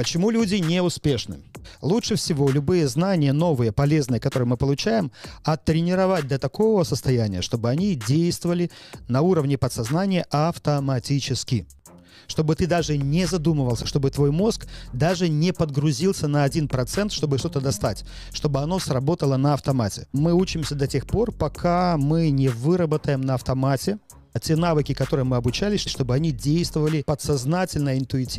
Почему люди не успешны? Лучше всего любые знания новые, полезные, которые мы получаем, оттренировать до такого состояния, чтобы они действовали на уровне подсознания автоматически чтобы ты даже не задумывался, чтобы твой мозг даже не подгрузился на 1%, чтобы что-то достать, чтобы оно сработало на автомате. Мы учимся до тех пор, пока мы не выработаем на автомате те навыки, которые мы обучались, чтобы они действовали подсознательно, интуитивно.